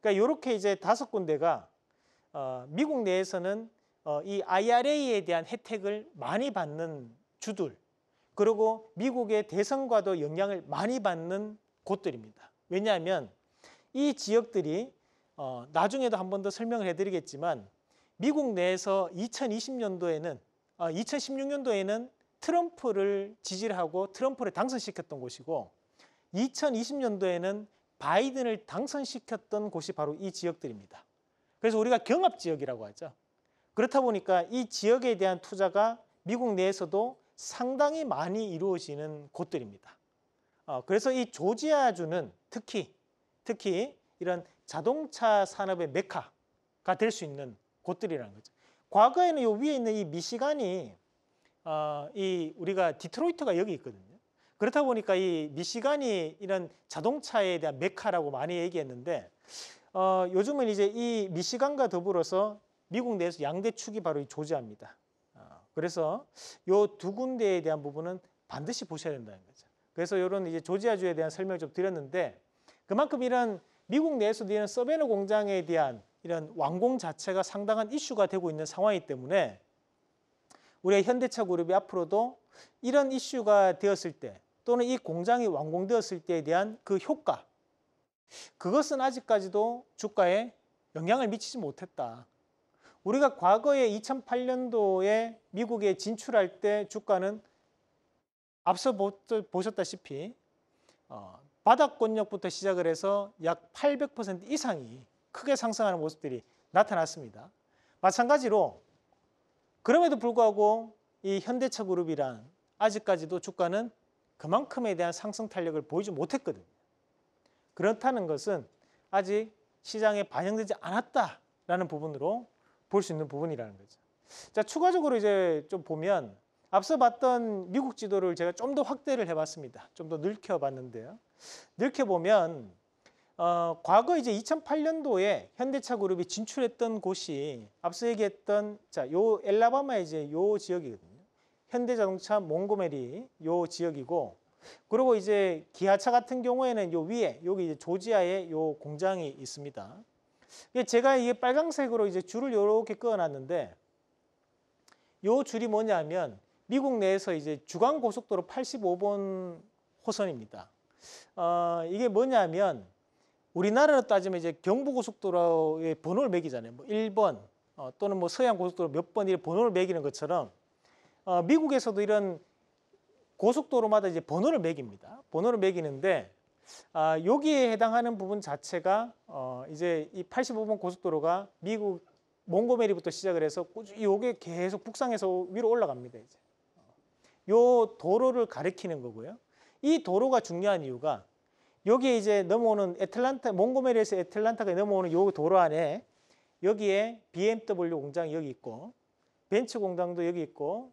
그러니까 요렇게 이제 다섯 군데가 어, 미국 내에서는 어, 이 IRA에 대한 혜택을 많이 받는 주들 그리고 미국의 대선과도 영향을 많이 받는 곳들입니다. 왜냐하면 이 지역들이 어, 나중에도 한 번 더 설명을 해드리겠지만 미국 내에서 2020년도에는 2016년도에는 트럼프를 지지 하고 트럼프를 당선시켰던 곳이고 2020년도에는 바이든을 당선시켰던 곳이 바로 이 지역들입니다. 그래서 우리가 경합 지역이라고 하죠. 그렇다 보니까 이 지역에 대한 투자가 미국 내에서도 상당히 많이 이루어지는 곳들입니다. 어, 그래서 이 조지아주는 특히 특히 이런 자동차 산업의 메카가 될 수 있는 곳들이라는 거죠. 과거에는 요 위에 있는 이 미시간이 어, 이 우리가 디트로이트가 여기 있거든요. 그렇다 보니까 이 미시간이 이런 자동차에 대한 메카라고 많이 얘기했는데 어, 요즘은 이제 이 미시간과 더불어서 미국 내에서 양대 축이 바로 이 조지아입니다. 어, 그래서 요두 군데에 대한 부분은 반드시 보셔야 된다는 거죠. 그래서 이런 이제 조지아주에 대한 설명을 좀 드렸는데 그만큼 이런 미국 내에서도 이런 서베너 공장에 대한 이런 완공 자체가 상당한 이슈가 되고 있는 상황이기 때문에 우리의 현대차 그룹이 앞으로도 이런 이슈가 되었을 때 또는 이 공장이 완공되었을 때에 대한 그 효과 그것은 아직까지도 주가에 영향을 미치지 못했다. 우리가 과거에 2008년도에 미국에 진출할 때 주가는 앞서 보셨다시피 어, 바닥권역부터 시작을 해서 약 800% 이상이 크게 상승하는 모습들이 나타났습니다. 마찬가지로 그럼에도 불구하고 이 현대차 그룹이란 아직까지도 주가는 그만큼에 대한 상승 탄력을 보이지 못했거든. 요 그렇다는 것은 아직 시장에 반영되지 않았다라는 부분으로 볼 수 있는 부분이라는 거죠. 자, 추가적으로 이제 좀 보면 앞서 봤던 미국 지도를 제가 좀 더 확대를 해봤습니다. 좀더 넓혀봤는데요. 넓혀보면 어, 과거 이제 2008년도에 현대차 그룹이 진출했던 곳이 앞서 얘기했던 자, 요 엘라바마 이제 요 지역이거든요. 현대자동차 몽고메리 요 지역이고 그리고 이제 기아차 같은 경우에는 요 위에 여기 이제 조지아에 요 공장이 있습니다. 제가 이게 빨간색으로 이제 줄을 이렇게 끊어놨는데 요 줄이 뭐냐면 미국 내에서 이제 주간 고속도로 85번 호선입니다. 어, 이게 뭐냐면 우리나라로 따지면 이제 경부고속도로의 번호를 매기잖아요. 뭐 1번 어, 또는 뭐 서양 고속도로 몇번이 번호를 매기는 것처럼 어, 미국에서도 이런 고속도로마다 이제 번호를 매깁니다. 번호를 매기는데 아, 여기에 해당하는 부분 자체가 어, 이제 이 85번 고속도로가 미국 몽고메리부터 시작을 해서 꾸준히 요게 계속 북상해서 위로 올라갑니다. 이제 어, 요 도로를 가리키는 거고요. 이 도로가 중요한 이유가 여기에 이제 넘어오는 애틀란타 몽고메리에서 애틀란타가 넘어오는 요 도로 안에 여기에 BMW 공장이 여기 있고 벤츠 공장도 여기 있고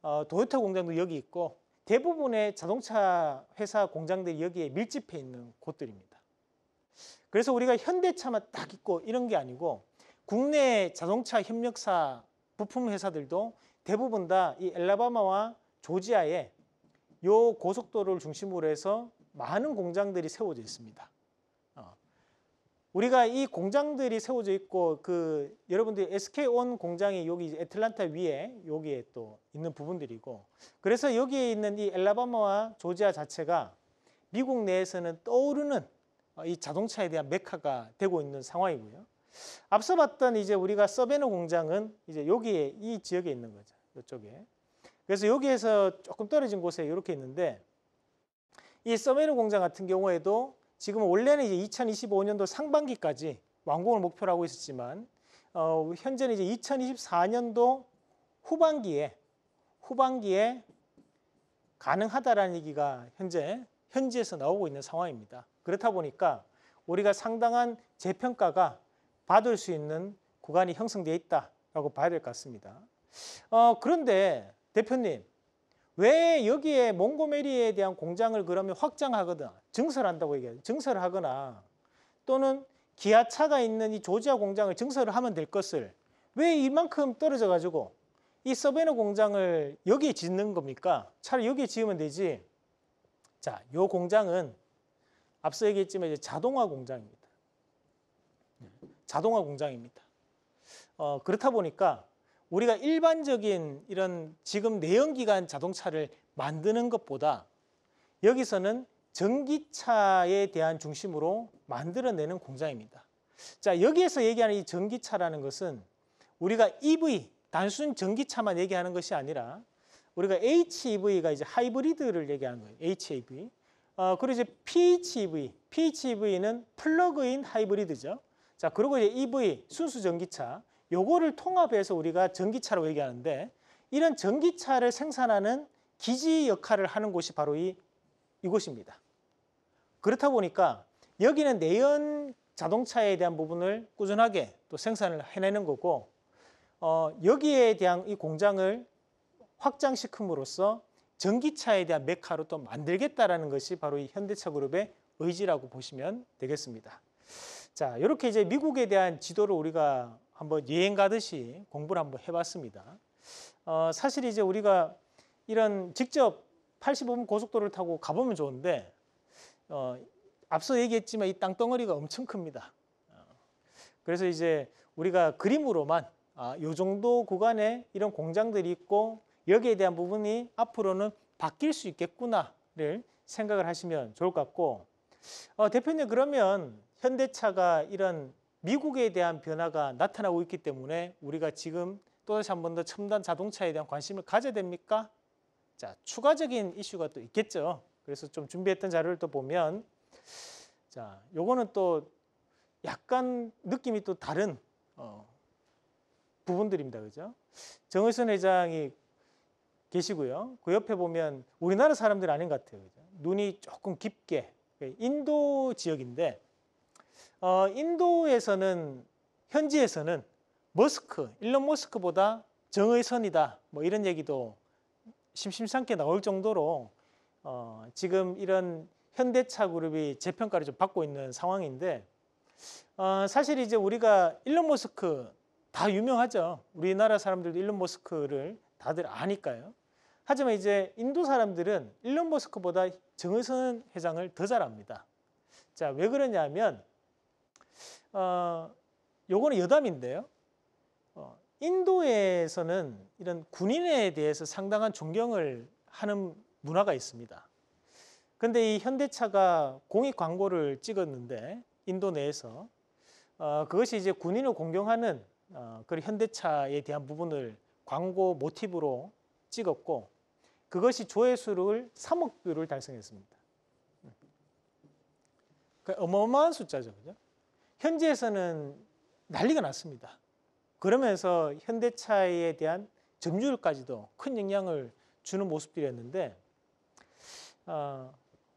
어, 도요타 공장도 여기 있고 대부분의 자동차 회사 공장들이 여기에 밀집해 있는 곳들입니다. 그래서 우리가 현대차만 딱 있고 이런 게 아니고 국내 자동차 협력사 부품 회사들도 대부분 다 이 엘라바마와 조지아에 요 고속도로를 중심으로 해서 많은 공장들이 세워져 있습니다. 우리가 이 공장들이 세워져 있고 그 여러분들 SK온 공장이 여기 애틀란타 위에 여기에 또 있는 부분들이고 그래서 여기에 있는 이 엘라바마와 조지아 자체가 미국 내에서는 떠오르는 어, 이 자동차에 대한 메카가 되고 있는 상황이고요. 앞서 봤던 이제 우리가 서베노 공장은 이제 여기에 이 지역에 있는 거죠. 이쪽에. 그래서 여기에서 조금 떨어진 곳에 이렇게 있는데 이서베노 공장 같은 경우에도 지금 원래는 이제 2025년도 상반기까지 완공을 목표로 하고 있었지만 어, 현재는 이제 2024년도 후반기에 후반기에 가능하다라는 얘기가 현재 현지에서 나오고 있는 상황입니다. 그렇다 보니까 우리가 상당한 재평가가 받을 수 있는 구간이 형성되어 있다라고 봐야 될 것 같습니다. 어, 그런데 대표님 왜 여기에 몽고메리에 대한 공장을 그러면 확장하거나 증설한다고 얘기해요. 증설을 하거나 또는 기아차가 있는 이 조지아 공장을 증설을 하면 될 것을 왜 이만큼 떨어져 가지고 이 서베너 공장을 여기에 짓는 겁니까? 차라 여기에 지으면 되지. 자, 요 공장은 앞서 얘기했지만 이제 자동화 공장입니다. 네, 자동화 공장입니다. 어, 그렇다 보니까 우리가 일반적인 이런 지금 내연기관 자동차를 만드는 것보다 여기서는 전기차에 대한 중심으로 만들어내는 공장입니다. 자 여기에서 얘기하는 이 전기차라는 것은 우리가 EV 단순 전기차만 얘기하는 것이 아니라 우리가 HEV가 이제 하이브리드를 얘기하는 거예요. HEV. 어, 그리고 이제 PHEV. PHEV는 플러그인 하이브리드죠. 자, 그리고 이제 EV 순수 전기차. 요거를 통합해서 우리가 전기차라고 얘기하는데 이런 전기차를 생산하는 기지 역할을 하는 곳이 바로 이 이곳입니다. 그렇다 보니까 여기는 내연 자동차에 대한 부분을 꾸준하게 또 생산을 해내는 거고 어, 여기에 대한 이 공장을 확장시킴으로써 전기차에 대한 메카로 또 만들겠다라는 것이 바로 이 현대차 그룹의 의지라고 보시면 되겠습니다. 자, 이렇게 이제 미국에 대한 지도를 우리가 한번 여행 가듯이 공부를 한번 해봤습니다. 어, 사실 이제 우리가 이런 직접 85분 고속도로를 타고 가보면 좋은데 어, 앞서 얘기했지만 이 땅덩어리가 엄청 큽니다. 어, 그래서 이제 우리가 그림으로만 아, 이 정도 구간에 이런 공장들이 있고 여기에 대한 부분이 앞으로는 바뀔 수 있겠구나를 생각을 하시면 좋을 것 같고 어, 대표님 그러면 현대차가 이런 미국에 대한 변화가 나타나고 있기 때문에 우리가 지금 또다시 한 번 더 첨단 자동차에 대한 관심을 가져야 됩니까? 자, 추가적인 이슈가 또 있겠죠. 그래서 좀 준비했던 자료를 또 보면 자, 요거는 또 약간 느낌이 또 다른 어, 부분들입니다. 그죠? 정의선 회장이 계시고요. 그 옆에 보면 우리나라 사람들 아닌 것 같아요. 그죠? 눈이 조금 깊게 인도 지역인데 어, 인도에서는 현지에서는 머스크, 일론 머스크보다 정의 선이다. 뭐 이런 얘기도 심심찮게 나올 정도로 어, 지금 이런 현대차 그룹이 재평가를 좀 받고 있는 상황인데 어, 사실 이제 우리가 일론 머스크 다 유명하죠. 우리나라 사람들도 일론 머스크를 다들 아니까요. 하지만 이제 인도 사람들은 일론 머스크보다 정의선 회장을 더 잘 압니다. 자, 왜 그러냐면 어, 요거는 여담인데요. 어, 인도에서는 이런 군인에 대해서 상당한 존경을 하는 문화가 있습니다. 근데 이 현대차가 공익 광고를 찍었는데 인도 내에서 어, 그것이 이제 군인을 공경하는 어, 그리 현대차에 대한 부분을 광고 모티브로 찍었고 그것이 조회수를 3억 뷰를 달성했습니다. 그러니까 어마어마한 숫자죠, 그죠? 현지에서는 난리가 났습니다. 그러면서 현대차에 대한 점유율까지도 큰 영향을 주는 모습들이었는데 어,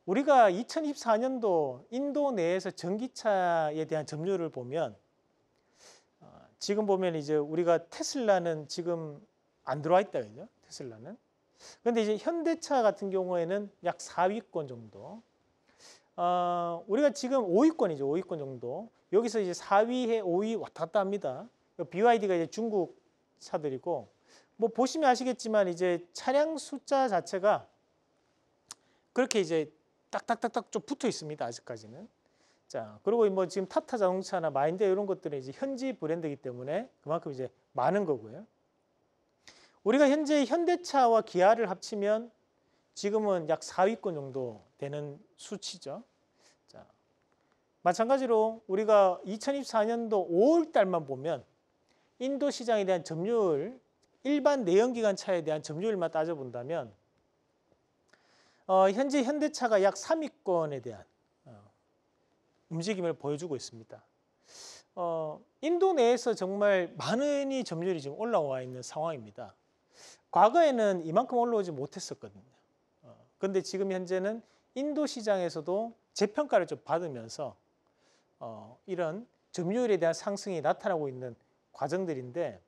우리가 2024년도 인도 내에서 전기차에 대한 점유율을 보면 어, 지금 보면 이제 우리가 테슬라는 지금 안 들어와 있다 그죠? 테슬라는. 근데 이제 현대차 같은 경우에는 약 4위권 정도. 어, 우리가 지금 5위권이죠. 5위권 정도. 여기서 이제 4위에 5위 왔다 갔다 합니다. BYD가 이제 중국 차들이고 뭐 보시면 아시겠지만 이제 차량 숫자 자체가 그렇게 이제 딱딱딱딱 좀 붙어 있습니다. 아직까지는. 자, 그리고 뭐 지금 타타 자동차나 마인드 이런 것들은 이제 현지 브랜드이기 때문에 그만큼 이제 많은 거고요. 우리가 현재 현대차와 기아를 합치면 지금은 약 4위권 정도 되는 수치죠. 마찬가지로 우리가 2024년도 5월 달만 보면 인도 시장에 대한 점유율, 일반 내연기관 차에 대한 점유율만 따져본다면 어, 현재 현대차가 약 3위권에 대한 어, 움직임을 보여주고 있습니다. 어, 인도 내에서 정말 많은 점유율이 지금 올라와 있는 상황입니다. 과거에는 이만큼 올라오지 못했었거든요. 그런데 어, 지금 현재는 인도 시장에서도 재평가를 좀 받으면서 어, 이런 점유율에 대한 상승이 나타나고 있는 과정들인데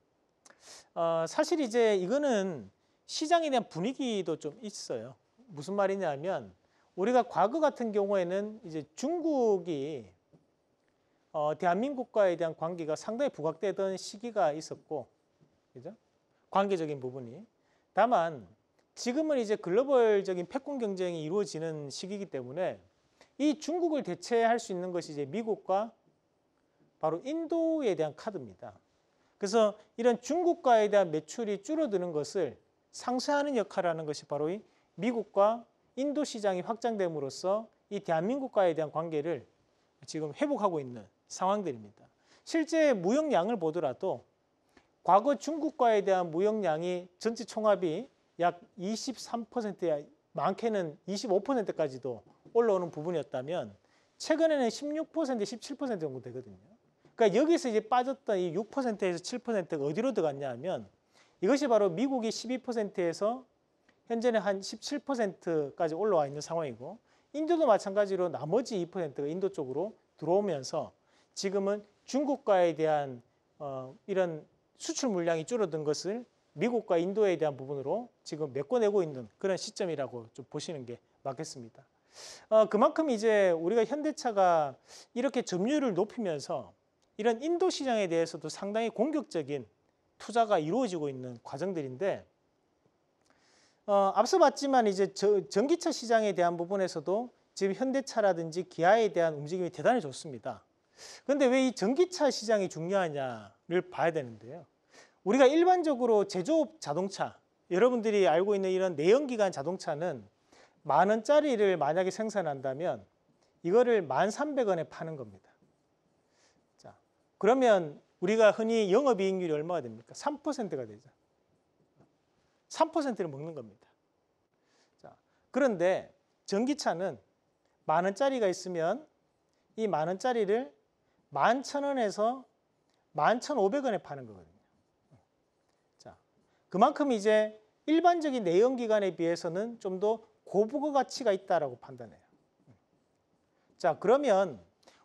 어, 사실 이제 이거는 시장에 대한 분위기도 좀 있어요. 무슨 말이냐면 우리가 과거 같은 경우에는 이제 중국이 어, 대한민국과에 대한 관계가 상당히 부각되던 시기가 있었고, 그죠? 관계적인 부분이. 다만 지금은 이제 글로벌적인 패권 경쟁이 이루어지는 시기이기 때문에 이 중국을 대체할 수 있는 것이 이제 미국과 바로 인도에 대한 카드입니다. 그래서 이런 중국과에 대한 매출이 줄어드는 것을 상쇄하는 역할을 하는 것이 바로 이 미국과 인도 시장이 확장됨으로써 이 대한민국과에 대한 관계를 지금 회복하고 있는 상황들입니다. 실제 무역량을 보더라도 과거 중국과에 대한 무역량이 전체 총합이 약2 3 많게는 25%까지도 올라오는 부분이었다면 최근에는 16% 17% 정도 되거든요. 그러니까 여기서 이제 빠졌던 이 6%에서 7%가 어디로 들어갔냐 하면 이것이 바로 미국이 12%에서 현재는 한 17%까지 올라와 있는 상황이고 인도도 마찬가지로 나머지 2%가 인도 쪽으로 들어오면서 지금은 중국과에 대한 어, 이런 수출 물량이 줄어든 것을 미국과 인도에 대한 부분으로 지금 메꿔내고 있는 그런 시점이라고 좀 보시는 게 맞겠습니다. 어, 그만큼 이제 우리가 현대차가 이렇게 점유율을 높이면서 이런 인도 시장에 대해서도 상당히 공격적인 투자가 이루어지고 있는 과정들인데 어, 앞서 봤지만 이제 저, 전기차 시장에 대한 부분에서도 지금 현대차라든지 기아에 대한 움직임이 대단히 좋습니다. 그런데 왜 이 전기차 시장이 중요하냐를 봐야 되는데요. 우리가 일반적으로 제조업 자동차, 여러분들이 알고 있는 이런 내연기관 자동차는 만 원짜리를 만약에 생산한다면 이거를 만3 0 0 원에 파는 겁니다. 자, 그러면 우리가 흔히 영업이익률이 얼마가 됩니까? 3%가 되죠. 3%를 먹는 겁니다. 자, 그런데 전기차는 만 원짜리가 있으면 이 만 원짜리를 만 천 원에서 만 천 오백 원에 파는 거거든요. 자, 그만큼 이제 일반적인 내연기관에 비해서는 좀더 고부가 가치가 있다라고 판단해요. 자, 그러면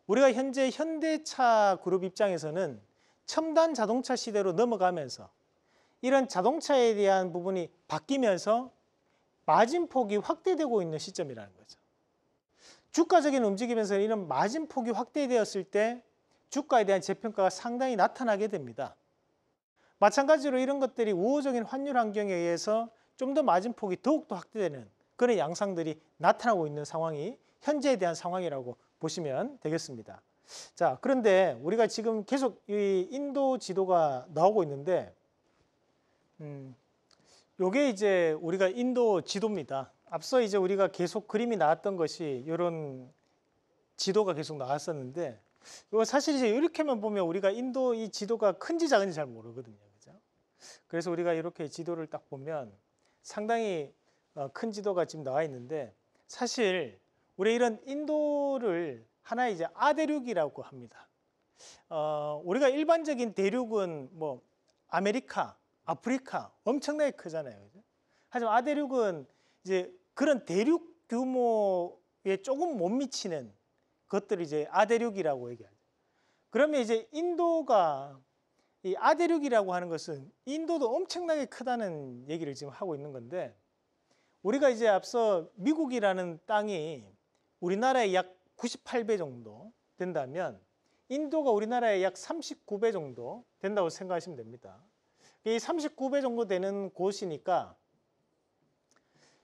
우리가 현재 현대차 그룹 입장에서는 첨단 자동차 시대로 넘어가면서 이런 자동차에 대한 부분이 바뀌면서 마진폭이 확대되고 있는 시점이라는 거죠. 주가적인 움직임에서 이런 마진폭이 확대되었을 때 주가에 대한 재평가가 상당히 나타나게 됩니다. 마찬가지로 이런 것들이 우호적인 환율 환경에 의해서 좀 더 마진폭이 더욱더 확대되는 박근혜 양상들이 나타나고 있는 상황이 현재에 대한 상황이라고 보시면 되겠습니다. 자, 그런데 우리가 지금 계속 이 인도 지도가 나오고 있는데, 음, 요게 이제 우리가 인도 지도입니다. 앞서 이제 우리가 계속 그림이 나왔던 것이 이런 지도가 계속 나왔었는데, 이거 사실 이제 이렇게만 보면 우리가 인도 이 지도가 큰지 작은지 잘 모르거든요. 그죠? 그래서 우리가 이렇게 지도를 딱 보면 상당히 어, 큰 지도가 지금 나와 있는데 사실 우리 이런 인도를 하나의 이제 아대륙이라고 합니다. 어, 우리가 일반적인 대륙은 뭐 아메리카, 아프리카 엄청나게 크잖아요. 하지만 아대륙은 이제 그런 대륙 규모에 조금 못 미치는 것들을 이제 아대륙이라고 얘기하죠. 그러면 이제 인도가 이 아대륙이라고 하는 것은 인도도 엄청나게 크다는 얘기를 지금 하고 있는 건데 우리가 이제 앞서 미국이라는 땅이 우리나라의 약 98배 정도 된다면 인도가 우리나라의 약 39배 정도 된다고 생각하시면 됩니다. 이 39배 정도 되는 곳이니까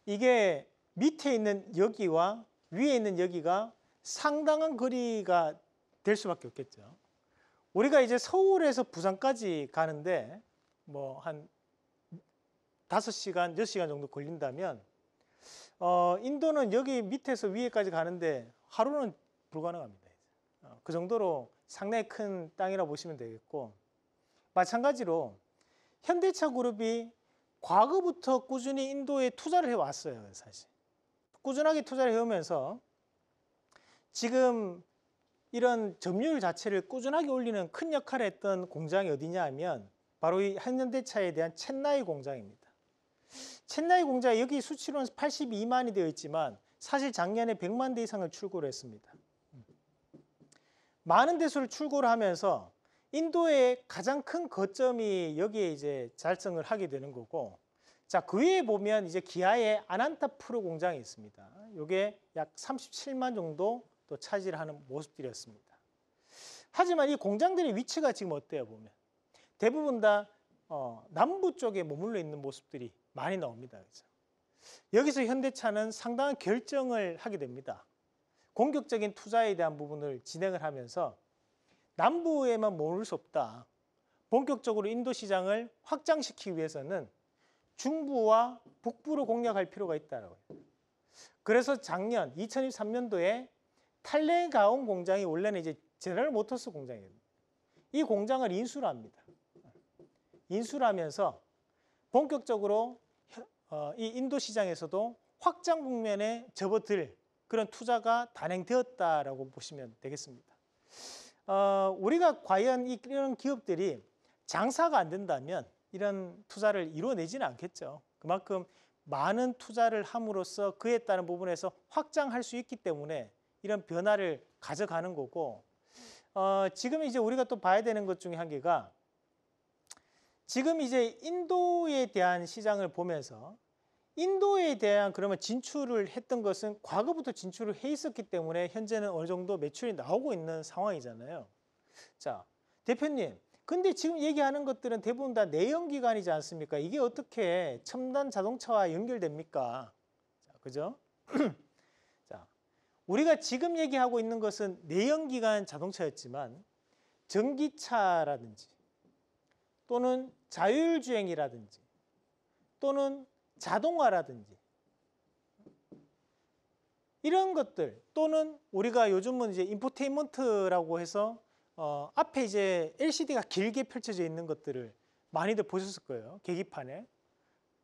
이게 밑에 있는 여기와 위에 있는 여기가 상당한 거리가 될 수밖에 없겠죠. 우리가 이제 서울에서 부산까지 가는데 뭐 한 5시간, 6시간 정도 걸린다면 어, 인도는 여기 밑에서 위에까지 가는데 하루는 불가능합니다. 어, 그 정도로 상당히 큰 땅이라 보시면 되겠고 마찬가지로 현대차 그룹이 과거부터 꾸준히 인도에 투자를 해왔어요. 사실 꾸준하게 투자를 해오면서 지금 이런 점유율 자체를 꾸준하게 올리는 큰 역할을 했던 공장이 어디냐 하면 바로 이 현대차에 대한 첸나이 공장입니다. 챗나이 공장 여기 수치로는 82만이 되어 있지만 사실 작년에 100만 대 이상을 출고를 했습니다. 많은 대수를 출고를 하면서 인도의 가장 큰 거점이 여기에 이제 달성을 하게 되는 거고 자, 그 위에 보면 이제 기아의 아난타 프로 공장이 있습니다. 이게 약 37만 정도 또 차지하는 모습들이었습니다. 하지만 이 공장들의 위치가 지금 어때요, 보면? 대부분 다 어, 남부 쪽에 머물러 있는 모습들이 많이 나옵니다. 그래서. 여기서 현대차는 상당한 결정을 하게 됩니다. 공격적인 투자에 대한 부분을 진행을 하면서 남부에만 머물 수 없다. 본격적으로 인도 시장을 확장시키기 위해서는 중부와 북부로 공략할 필요가 있다라고요. 그래서 작년 2023년도에 탈레가온 공장이 원래는 이제 제너럴 모터스 공장이에요. 이 공장을 인수를 합니다. 인수를 하면서 본격적으로 어, 이 인도 시장에서도 확장 국면에 접어들 그런 투자가 단행되었다라고 보시면 되겠습니다. 어, 우리가 과연 이런 기업들이 장사가 안 된다면 이런 투자를 이뤄내지는 않겠죠. 그만큼 많은 투자를 함으로써 그에 따른 부분에서 확장할 수 있기 때문에 이런 변화를 가져가는 거고 어, 지금 이제 우리가 또 봐야 되는 것 중에 한 개가 지금 이제 인도에 대한 시장을 보면서 인도에 대한 그러면 진출을 했던 것은 과거부터 진출을 해 있었기 때문에 현재는 어느 정도 매출이 나오고 있는 상황이잖아요. 자, 대표님. 근데 지금 얘기하는 것들은 대부분 다 내연기관이지 않습니까? 이게 어떻게 첨단 자동차와 연결됩니까? 자, 그죠? [CLEARS THROAT] 자, 우리가 지금 얘기하고 있는 것은 내연기관 자동차였지만 전기차라든지 또는 자율주행이라든지 또는 자동화라든지 이런 것들 또는 우리가 요즘은 이제 인포테인먼트라고 해서 어, 앞에 이제 LCD가 길게 펼쳐져 있는 것들을 많이들 보셨을 거예요. 계기판에.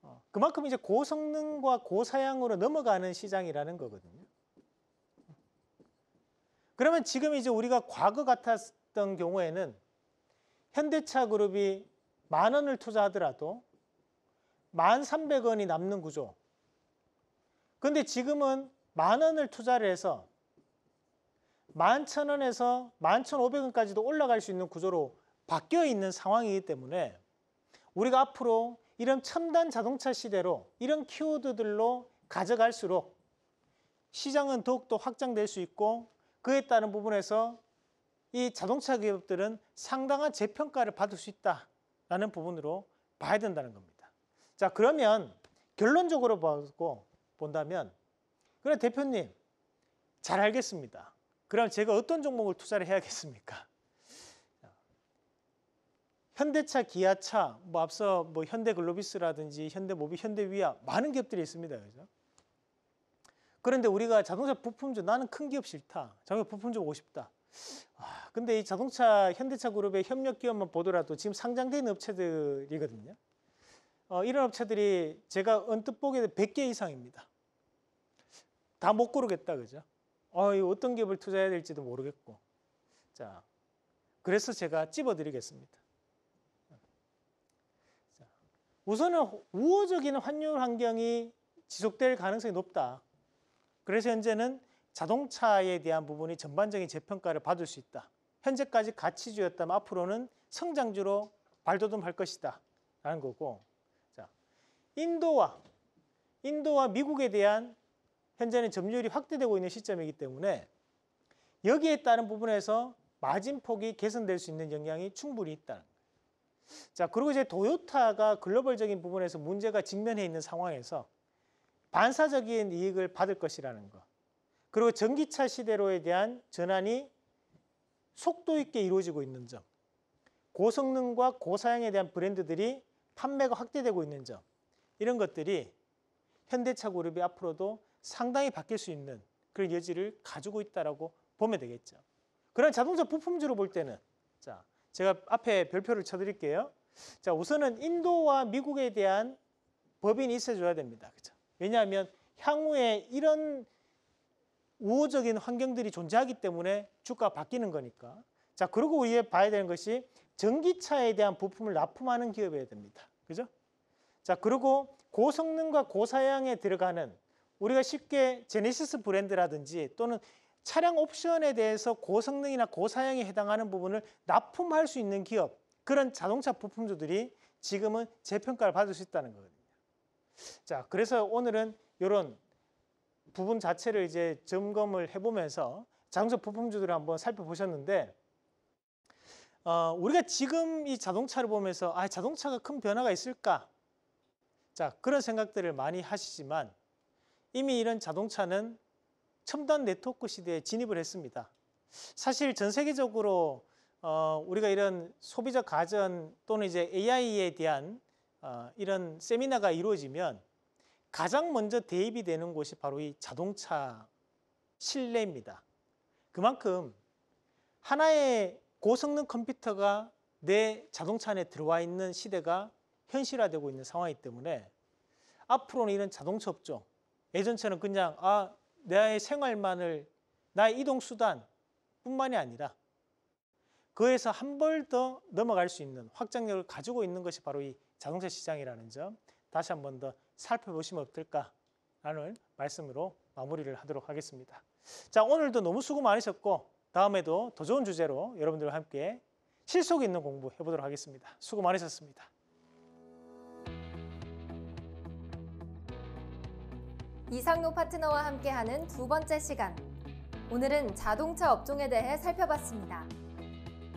어, 그만큼 이제 고성능과 고사양으로 넘어가는 시장이라는 거거든요. 그러면 지금 이제 우리가 과거 같았던 경우에는 현대차 그룹이 만 원을 투자하더라도 만 삼백 원이 남는 구조. 근데 지금은 만 원을 투자를 해서 만 천원에서 만 천오백 원까지도 올라갈 수 있는 구조로 바뀌어 있는 상황이기 때문에 우리가 앞으로 이런 첨단 자동차 시대로 이런 키워드들로 가져갈수록 시장은 더욱더 확장될 수 있고 그에 따른 부분에서 이 자동차 기업들은 상당한 재평가를 받을 수 있다. 라는 부분으로 봐야 된다는 겁니다. 자 그러면 결론적으로 보고 본다면 그래 대표님 잘 알겠습니다. 그럼 제가 어떤 종목을 투자를 해야겠습니까? 현대차, 기아차, 뭐 앞서 뭐 현대글로비스라든지 현대모비, 현대위아 많은 기업들이 있습니다. 그죠? 그런데 우리가 자동차 부품주 나는 큰 기업 싫다. 자동차 부품주 오고 싶다. 아, 근데 이 자동차 현대차 그룹의 협력 기업만 보더라도 지금 상장된 업체들이거든요. 어, 이런 업체들이 제가 언뜻 보기에 100개 이상입니다. 다 못 고르겠다 그죠? 어, 이 어떤 기업을 투자해야 될지도 모르겠고. 자, 그래서 제가 찝어드리겠습니다. 자, 우선은 우호적인 환율 환경이 지속될 가능성이 높다. 그래서 현재는 자동차에 대한 부분이 전반적인 재평가를 받을 수 있다. 현재까지 가치주였다면 앞으로는 성장주로 발돋움할 것이다. 라는 거고 자 인도와 인도와 미국에 대한 현재는 점유율이 확대되고 있는 시점이기 때문에 여기에 따른 부분에서 마진폭이 개선될 수 있는 영향이 충분히 있다. 자 그리고 이제 도요타가 글로벌적인 부분에서 문제가 직면해 있는 상황에서 반사적인 이익을 받을 것이라는 것. 그리고 전기차 시대로에 대한 전환이 속도 있게 이루어지고 있는 점, 고성능과 고사양에 대한 브랜드들이 판매가 확대되고 있는 점, 이런 것들이 현대차 그룹이 앞으로도 상당히 바뀔 수 있는 그런 여지를 가지고 있다라고 보면 되겠죠. 그런 자동차 부품주로 볼 때는 자, 제가 앞에 별표를 쳐드릴게요. 자, 우선은 인도와 미국에 대한 법인이 있어줘야 됩니다. 그죠? 왜냐하면 향후에 이런 우호적인 환경들이 존재하기 때문에 주가가 바뀌는 거니까. 자, 그리고 우리가 봐야 되는 것이 전기차에 대한 부품을 납품하는 기업이어야 됩니다. 그죠? 자, 그리고 고성능과 고사양에 들어가는 우리가 쉽게 제네시스 브랜드라든지 또는 차량 옵션에 대해서 고성능이나 고사양에 해당하는 부분을 납품할 수 있는 기업, 그런 자동차 부품주들이 지금은 재평가를 받을 수 있다는 거거든요. 자, 그래서 오늘은 이런 부분 자체를 이제 점검을 해보면서 자동차 부품주들을 한번 살펴보셨는데 어, 우리가 지금 이 자동차를 보면서 아 자동차가 큰 변화가 있을까? 자 그런 생각들을 많이 하시지만 이미 이런 자동차는 첨단 네트워크 시대에 진입을 했습니다. 사실 전 세계적으로 어, 우리가 이런 소비자 가전 또는 이제 AI에 대한 어, 이런 세미나가 이루어지면 가장 먼저 대입이 되는 곳이 바로 이 자동차 실내입니다. 그만큼 하나의 고성능 컴퓨터가 내 자동차 안에 들어와 있는 시대가 현실화되고 있는 상황이기 때문에 앞으로는 이런 자동차 업종, 예전처럼 그냥 아, 내 생활만을 나의 이동수단 뿐만이 아니라 그에서 한 벌 더 넘어갈 수 있는 확장력을 가지고 있는 것이 바로 이 자동차 시장이라는 점 다시 한번더 살펴보시면 어떨까라는 말씀으로 마무리를 하도록 하겠습니다. 자, 오늘도 너무 수고 많으셨고 다음에도 더 좋은 주제로 여러분들과 함께 실속 있는 공부 해보도록 하겠습니다. 수고 많으셨습니다. 이상로 파트너와 함께하는 두 번째 시간. 오늘은 자동차 업종에 대해 살펴봤습니다.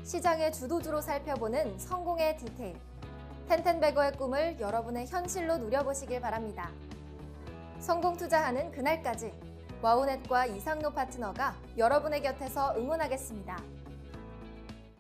시장의 주도주로 살펴보는 성공의 디테일. 텐텐베거의 꿈을 여러분의 현실로 누려보시길 바랍니다. 성공 투자하는 그날까지 와우넷과 이상노 파트너가 여러분의 곁에서 응원하겠습니다.